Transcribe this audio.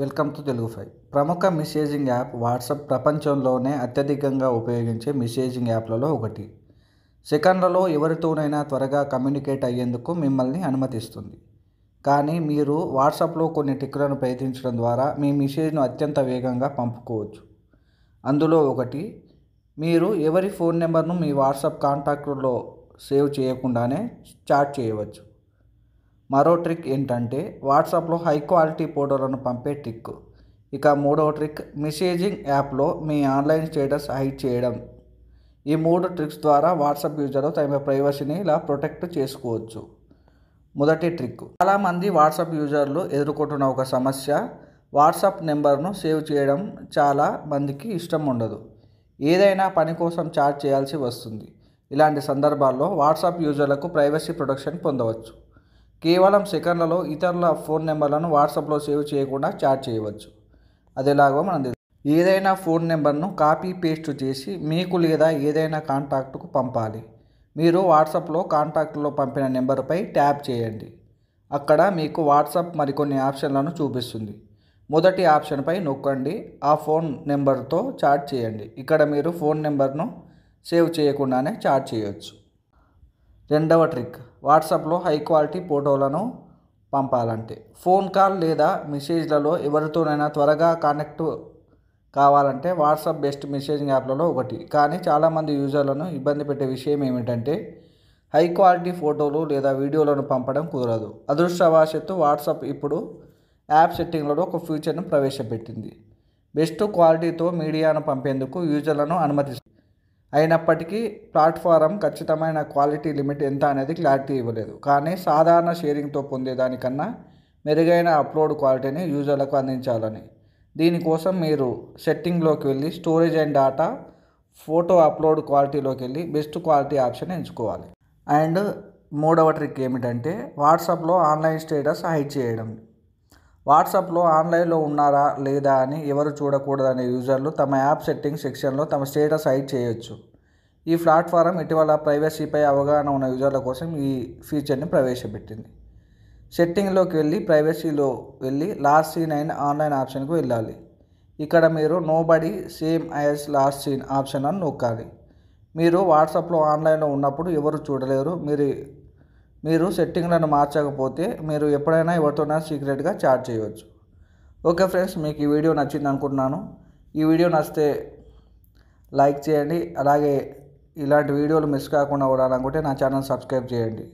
welcome to Telugu five ప్రముఖ messaging app WhatsApp ప్రపంచంలోనే అత్యధికంగా ఉపయోగించే మెసేజింగ్ యాప్లలో ఒకటి సెకండ్లలో ఎవరితోనైనా త్వరగా కమ్యూనికేట్ అయ్యేందుకు మిమ్మల్ని అనుమతిస్తుంది కానీ మీరు వాట్సాప్లో కొన్ని టిక్కులను ప్రయత్నించడం ద్వారా మీ మెసేజ్ను అత్యంత వేగంగా పంపుకోవచ్చు అందులో ఒకటి మీరు ఎవరి ఫోన్ నెంబర్ను మీ వాట్సాప్ కాంటాక్ట్లో సేవ్ చేయకుండానే చాట్ చేయవచ్చు మరో ట్రిక్ ఏంటంటే వాట్సాప్లో హై క్వాలిటీ ఫోటోలను పంపే ట్రిక్ ఇక మూడో ట్రిక్ మెసేజింగ్ యాప్లో మీ ఆన్లైన్ స్టేటస్ హైడ్ చేయడం ఈ మూడు ట్రిక్స్ ద్వారా వాట్సాప్ యూజర్ తమ ప్రైవసీని ఇలా ప్రొటెక్ట్ చేసుకోవచ్చు మొదటి ట్రిక్ చాలామంది వాట్సాప్ యూజర్లు ఎదుర్కొంటున్న ఒక సమస్య వాట్సాప్ నెంబర్ను సేవ్ చేయడం చాలా మందికి ఇష్టం ఉండదు ఏదైనా పని కోసం ఛార్జ్ చేయాల్సి వస్తుంది ఇలాంటి సందర్భాల్లో వాట్సాప్ యూజర్లకు ప్రైవసీ ప్రొటెక్షన్ పొందవచ్చు కేవలం సెకండ్లలో ఇతరుల ఫోన్ నెంబర్లను వాట్సాప్లో సేవ్ చేయకుండా చాట్ చేయవచ్చు అది ఎలాగో మనం ఏదైనా ఫోన్ నెంబర్ను కాపీ పేస్ట్ చేసి మీకు లేదా ఏదైనా కాంటాక్ట్కు పంపాలి మీరు వాట్సాప్లో కాంటాక్ట్లో పంపిన నెంబర్పై ట్యాప్ చేయండి అక్కడ మీకు వాట్సాప్ మరికొన్ని ఆప్షన్లను చూపిస్తుంది మొదటి ఆప్షన్పై నొక్కండి ఆ ఫోన్ నెంబర్తో చాట్ చేయండి ఇక్కడ మీరు ఫోన్ నెంబర్ను సేవ్ చేయకుండానే చాట్ చేయవచ్చు రెండవ ట్రిక్ వాట్సాప్లో హై క్వాలిటీ ఫోటోలను పంపాలంటే ఫోన్ కాల్ లేదా మెసేజ్లలో ఎవరితోనైనా త్వరగా కనెక్ట్ కావాలంటే వాట్సాప్ బెస్ట్ మెసేజింగ్ యాప్లలో ఒకటి కానీ చాలామంది యూజర్లను ఇబ్బంది పెట్టే విషయం ఏమిటంటే హై క్వాలిటీ ఫోటోలు లేదా వీడియోలను పంపడం కుదరదు అదృష్టవశాత్తు వాట్సాప్ ఇప్పుడు యాప్ సెట్టింగ్లలో ఒక ఫీచర్ను ప్రవేశపెట్టింది బెస్ట్ క్వాలిటీతో మీడియాను పంపేందుకు యూజర్లను అనుమతిస్తుంది అయినప్పటికీ ప్లాట్ఫారం ఖచ్చితమైన క్వాలిటీ లిమిట్ ఎంత అనేది క్లారిటీ ఇవ్వలేదు కానీ సాధారణ షేరింగ్తో పొందేదానికన్నా మెరుగైన అప్లోడ్ క్వాలిటీని యూజర్లకు అందించాలని దీనికోసం మీరు సెట్టింగ్లోకి వెళ్ళి storage and data photo upload క్వాలిటీలోకి వెళ్ళి బెస్ట్ క్వాలిటీ ఆప్షన్ ఎంచుకోవాలి అండ్ మూడవ ట్రిక్ ఏమిటంటే వాట్సాప్లో ఆన్లైన్ స్టేటస్ హైడ్ చేయడం వాట్సాప్లో ఆన్లైన్లో ఉన్నారా లేదా అని ఎవరు చూడకూడదనే యూజర్లు తమ యాప్ సెట్టింగ్ సెక్షన్లో తమ స్టేటస్ హైడ్ చేయొచ్చు ఈ ప్లాట్ఫారం ఇటీవల ప్రైవసీపై అవగాహన ఉన్న యూజర్ల కోసం ఈ ఫీచర్ని ప్రవేశపెట్టింది సెట్టింగ్లోకి వెళ్ళి ప్రైవసీలో వెళ్ళి లాస్ట్ సీన్ అయిన ఆన్లైన్ ఆప్షన్కు వెళ్ళాలి ఇక్కడ మీరు nobody same as last seen option అని నొక్కాలి మీరు వాట్సాప్లో ఆన్లైన్లో ఉన్నప్పుడు ఎవరు చూడలేరు మీరు మీరు సెట్టింగ్లను మార్చకపోతే మీరు ఎప్పుడైనా ఎవరితోనైనా సీక్రెట్గా చాట్ చేయవచ్చు ఓకే ఫ్రెండ్స్ మీకు ఈ వీడియో నచ్చింది అనుకుంటున్నాను ఈ వీడియో నచ్చితే లైక్ చేయండి అలాగే ఇలాంటి వీడియోలు మిస్ కాకుండా ఉండాలనుకుంటే నా ఛానల్ సబ్స్క్రైబ్ చేయండి